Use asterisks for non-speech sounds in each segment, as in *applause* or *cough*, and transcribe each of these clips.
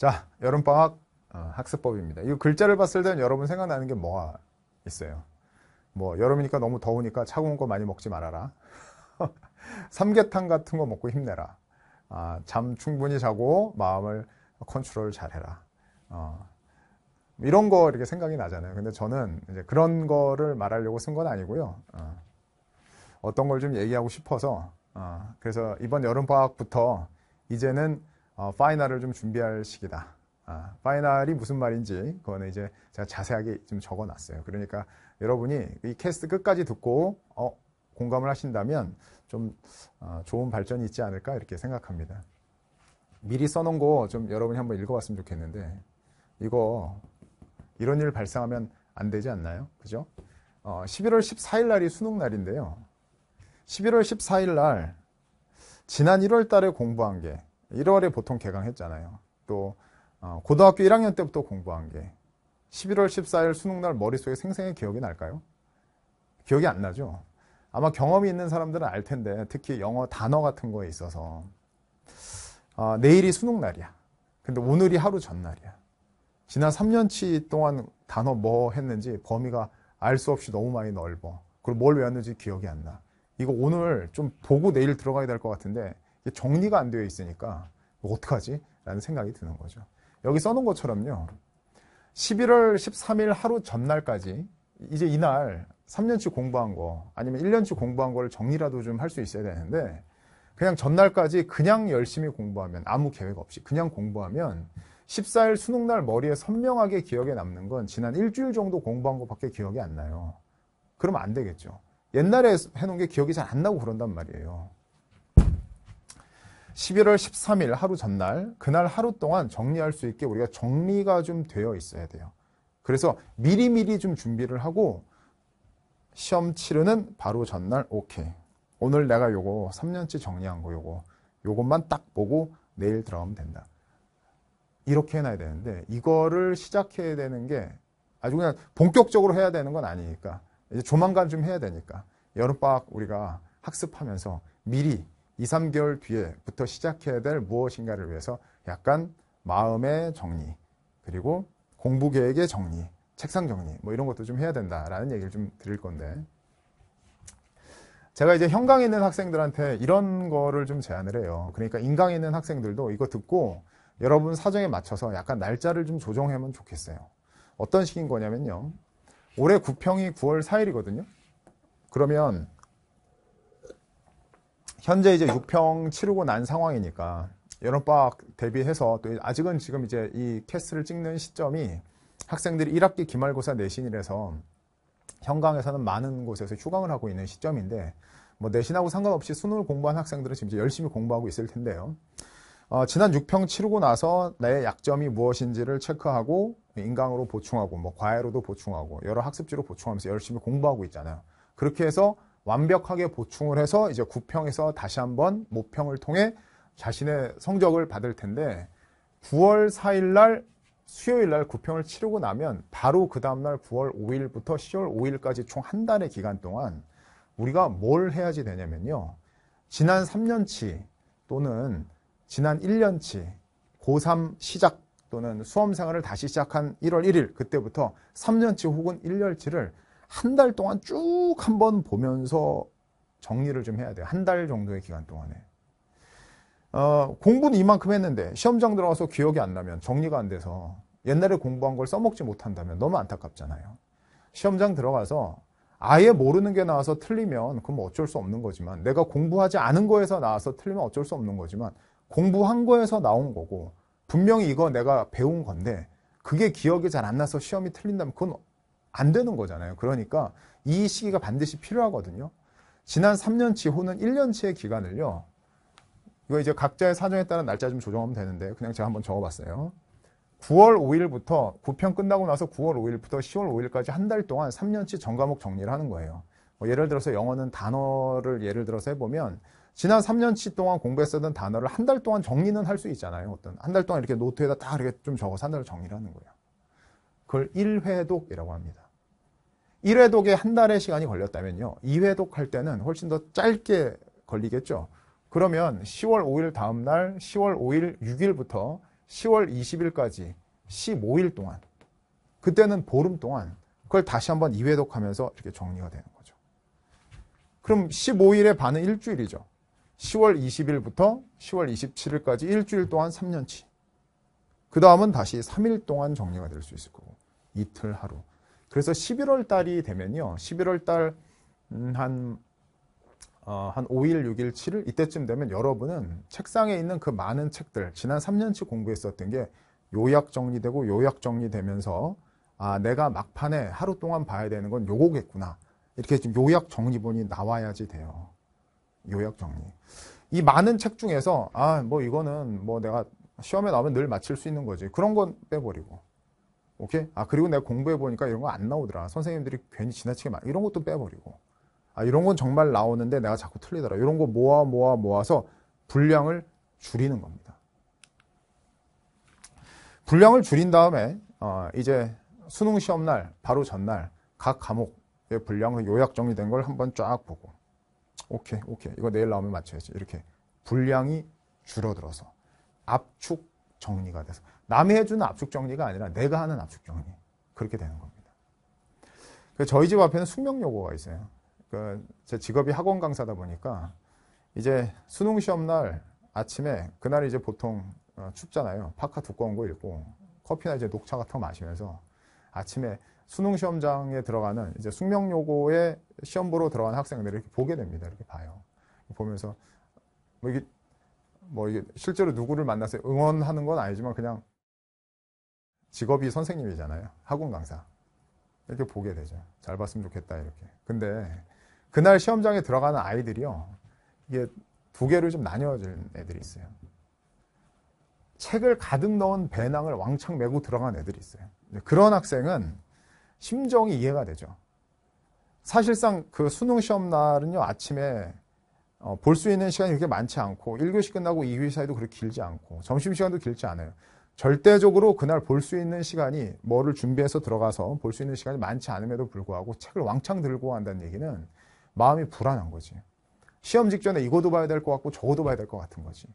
자, 여름방학 어, 학습법입니다. 이 글자를 봤을 때는 여러분 생각나는 게 뭐가 있어요? 뭐 여름이니까 너무 더우니까 차가운 거 많이 먹지 말아라. *laughs* 삼계탕 같은 거 먹고 힘내라. 아, 잠 충분히 자고 마음을 컨트롤 잘해라. 어, 이런 거 이렇게 생각이 나잖아요. 근데 저는 이제 그런 거를 말하려고 쓴 건 아니고요. 어, 떤걸 좀 얘기하고 싶어서 어, 그래서 이번 여름 방학부터 이제는 어, 파이널을 좀 준비할 시기다. 아, 파이널이 무슨 말인지 그거는 이제 제가 자세하게 좀 적어놨어요. 그러니까 여러분이 이 캐스트 끝까지 듣고 어, 공감을 하신다면 좀 어, 좋은 발전이 있지 않을까 이렇게 생각합니다. 미리 써놓은 거 좀 여러분이 한번 읽어봤으면 좋겠는데 이거 이런 일 발생하면 안 되지 않나요? 그죠? 어, 11월 14일 날이 수능 날인데요. 11월 14일 날 지난 1월 달에 공부한 게 1월에 보통 개강했잖아요. 또 어, 고등학교 1학년 때부터 공부한 게 11월 14일 수능날 머릿속에 생생히 기억이 날까요? 기억이 안 나죠? 아마 경험이 있는 사람들은 알 텐데 특히 영어 단어 같은 거에 있어서 어, 내일이 수능날이야. 근데 오늘이 하루 전날이야. 지난 3년치 동안 단어 뭐 했는지 범위가 알 수 없이 너무 많이 넓어. 그리고 뭘 외웠는지 기억이 안 나. 이거 오늘 좀 보고 내일 들어가야 될 것 같은데 정리가 안 되어 있으니까 뭐 어떡하지? 라는 생각이 드는 거죠. 여기 써놓은 것처럼요. 11월 13일 하루 전날까지 이제 이날 3년치 공부한 거 아니면 1년치 공부한 거를 정리라도 좀 할 수 있어야 되는데 그냥 전날까지 그냥 열심히 공부하면 아무 계획 없이 그냥 공부하면 14일 수능날 머리에 선명하게 기억에 남는 건 지난 일주일 정도 공부한 것밖에 기억이 안 나요. 그러면 안 되겠죠. 옛날에 해놓은 게 기억이 잘 안 나고 그런단 말이에요. 11월 13일 하루 전날 그날 하루 동안 정리할 수 있게 우리가 정리가 좀 되어 있어야 돼요. 그래서 미리미리 좀 준비를 하고 시험 치르는 바로 전날 오케이. 오늘 내가 요거 3년째 정리한 거 요거 요것만 딱 보고 내일 들어가면 된다. 이렇게 해놔야 되는데 이거를 시작해야 되는 게 아주 그냥 본격적으로 해야 되는 건 아니니까 이제 조만간 좀 해야 되니까 여름방학 우리가 학습하면서 미리 2, 3개월 뒤에부터 시작해야 될 무엇인가를 위해서 약간 마음의 정리, 그리고 공부 계획의 정리, 책상 정리, 뭐 이런 것도 좀 해야 된다라는 얘기를 좀 드릴 건데. 제가 이제 현강에 있는 학생들한테 이런 거를 좀 제안을 해요. 그러니까 인강에 있는 학생들도 이거 듣고 여러분 사정에 맞춰서 약간 날짜를 좀 조정하면 좋겠어요. 어떤 식인 거냐면요. 올해 국평이 9월 4일이거든요. 그러면 현재 이제 6평 치르고 난 상황이니까 여름방학 대비해서 또 아직은 지금 이제 이캐스를 찍는 시점이 학생들이 1학기 기말고사 내신이라서 현강에서는 많은 곳에서 휴강을 하고 있는 시점인데 뭐 내신하고 상관없이 수능을 공부한 학생들은 지금 이제 열심히 공부하고 있을 텐데요. 어, 지난 6평 치르고 나서 나의 약점이 무엇인지를 체크하고 인강으로 보충하고 뭐 과외로도 보충하고 여러 학습지로 보충하면서 열심히 공부하고 있잖아요. 그렇게 해서 완벽하게 보충을 해서 이제 9평에서 다시 한번 모평을 통해 자신의 성적을 받을 텐데 9월 4일 날 수요일 날 9평을 치르고 나면 바로 그 다음날 9월 5일부터 10월 5일까지 총 한 달의 기간 동안 우리가 뭘 해야지 되냐면요. 지난 3년치 또는 지난 1년치 고3 시작 또는 수험생활을 다시 시작한 1월 1일 그때부터 3년치 혹은 1년치를 한달 동안 쭉 한번 보면서 정리를 좀 해야 돼요. 한 달 정도의 기간 동안에. 어, 공부는 이만큼 했는데 시험장 들어가서 기억이 안 나면 정리가 안 돼서 옛날에 공부한 걸 써먹지 못한다면 너무 안타깝잖아요. 시험장 들어가서 아예 모르는 게 나와서 틀리면 그럼 어쩔 수 없는 거지만 내가 공부하지 않은 거에서 나와서 틀리면 어쩔 수 없는 거지만 공부한 거에서 나온 거고 분명히 이거 내가 배운 건데 그게 기억이 잘 안 나서 시험이 틀린다면 그건 안 되는 거잖아요. 그러니까 이 시기가 반드시 필요하거든요. 지난 3년치 혹은 1년치의 기간을요. 이거 이제 각자의 사정에 따라 날짜 좀 조정하면 되는데 그냥 제가 한번 적어봤어요. 9월 5일부터 9편 끝나고 나서 9월 5일부터 10월 5일까지 한 달 동안 3년치 전과목 정리를 하는 거예요. 뭐 예를 들어서 영어는 단어를 예를 들어서 해보면 지난 3년치 동안 공부했었던 단어를 한 달 동안 정리는 할 수 있잖아요. 어떤 한 달 동안 이렇게 노트에다 다 이렇게 좀 적어서 한 달을 정리를 하는 거예요. 그걸 1회독이라고 합니다. 1회독에 한 달의 시간이 걸렸다면요. 2회독 할 때는 훨씬 더 짧게 걸리겠죠. 그러면 10월 5일 다음 날 10월 5일 6일부터 10월 20일까지 15일 동안 그때는 보름 동안 그걸 다시 한번 2회독 하면서 이렇게 정리가 되는 거죠. 그럼 15일의 반은 일주일이죠. 10월 20일부터 10월 27일까지 일주일 동안 3년치. 그 다음은 다시 3일 동안 정리가 될 수 있을 거고. 이틀 하루. 그래서 11월 달이 되면요. 11월 달한 음, 어, 한 5일, 6일, 7일 이때쯤 되면 여러분은 책상에 있는 그 많은 책들 지난 3년치 공부했었던 게 요약 정리되고 요약 정리되면서 아 내가 막판에 하루 동안 봐야 되는 건 요거겠구나 이렇게 지금 요약 정리본이 나와야지 돼요 요약 정리 이 많은 책 중에서 아 뭐 이거는 뭐 내가 시험에 나오면 늘맞출수 있는 거지 그런 건 빼버리고 오케이? 아, 그리고 내가 공부해 보니까 이런 거 안 나오더라. 선생님들이 괜히 지나치게 많이, 이런 것도 빼버리고. 아, 이런 건 정말 나오는데 내가 자꾸 틀리더라. 이런 거 모아 모아 모아서 분량을 줄이는 겁니다. 분량을 줄인 다음에, 어, 이제 수능 시험 날, 바로 전날, 각 과목의 분량을 요약 정리된 걸 한번 쫙 보고. 오케이, 오케이. 이거 내일 나오면 맞춰야지. 이렇게 분량이 줄어들어서 압축 정리가 돼서 남이 해주는 압축 정리가 아니라 내가 하는 압축 정리. 그렇게 되는 겁니다. 그 저희 집 앞에는 숙명 요고가 있어요. 그 제 직업이 학원 강사다 보니까 이제 수능 시험 날 아침에 그날 이제 보통 어, 춥잖아요. 파카 두꺼운 거 입고 커피나 이제 녹차 같은 거 마시면서 아침에 수능 시험장에 들어가는 이제 숙명 요고의 시험 보러 들어가는 학생들을 이렇게 보게 됩니다. 이렇게 봐요. 보면서 뭐 이게 뭐 이게 실제로 누구를 만나서 응원하는 건 아니지만 그냥 직업이 선생님이잖아요. 학원 강사. 이렇게 보게 되죠. 잘 봤으면 좋겠다, 이렇게. 근데 그날 시험장에 들어가는 아이들이요. 이게 두 개로 좀 나뉘어진 애들이 있어요. 책을 가득 넣은 배낭을 왕창 메고 들어간 애들이 있어요. 그런 학생은 심정이 이해가 되죠. 사실상 그 수능 시험 날은요, 아침에 어, 볼수 있는 시간이 그렇게 많지 않고 1교시 끝나고 2교시 사이도 그렇게 길지 않고 점심시간도 길지 않아요. 절대적으로 그날 볼 수 있는 시간이 뭐를 준비해서 들어가서 볼 수 있는 시간이 많지 않음에도 불구하고 책을 왕창 들고 한다는 얘기는 마음이 불안한 거지. 시험 직전에 이거도 봐야 될 것 같고 저거도 봐야 될 것 같은 거지.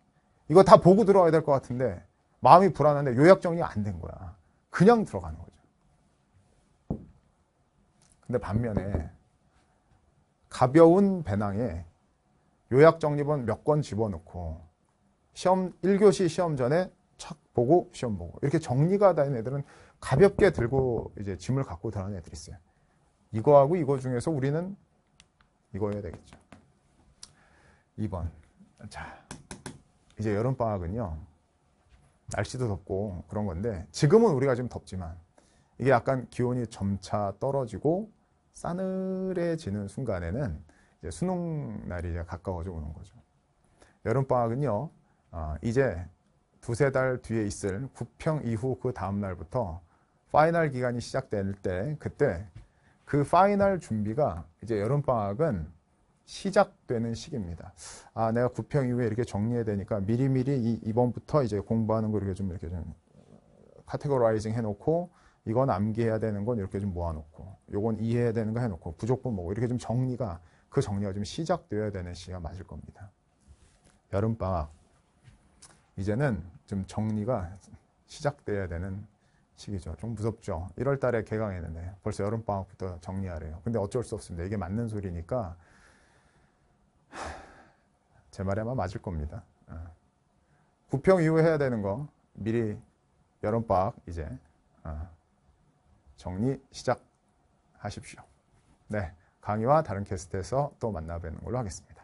이거 다 보고 들어가야될 것 같은데 마음이 불안한데 요약 정리가 안 된 거야. 그냥 들어가는 거죠. 근데 반면에 가벼운 배낭에 요약 정리본 몇 권 집어넣고 시험 1교시 시험 전에 착 보고 시험 보고 이렇게 정리가 되는 애들은 가볍게 들고 이제 짐을 갖고 들어가는 애들이 있어요. 이거하고 이거 중에서 우리는 이거여야 되겠죠. 2번. 자, 이제 여름방학은요. 날씨도 덥고 그런 건데 지금은 우리가 좀 덥지만 이게 약간 기온이 점차 떨어지고 싸늘해지는 순간에는 이제 수능 날이 가까워져 오는 거죠. 여름방학은요. 어, 이제 두세 달 뒤에 있을 9평 이후 그 다음 날부터 파이널 기간이 시작될 때 그때 그 파이널 준비가 이제 여름방학은 시작되는 시기입니다. 아, 내가 9평 이후에 이렇게 정리해야 되니까 미리미리 이, 이번부터 이제 공부하는 걸 이렇게 좀 이렇게 좀 카테고라이징 해놓고 이건 암기해야 되는 건 이렇게 좀 모아놓고 이건 이해해야 되는 거 해놓고 부족분 뭐고 이렇게 좀 정리가 그 정리가 좀 시작되어야 되는 시기가 맞을 겁니다. 여름방학 이제는 좀 정리가 시작돼야 되는 시기죠. 좀 무섭죠. 1월 달에 개강했는데 벌써 여름방학부터 정리하래요. 근데 어쩔 수 없습니다. 이게 맞는 소리니까 제 말에 아마 맞을 겁니다. 어. 구평 이후에 해야 되는 거 미리 여름방학 이제 어, 정리 시작하십시오. 네, 강의와 다른 캐스트에서 또 만나뵙는 걸로 하겠습니다.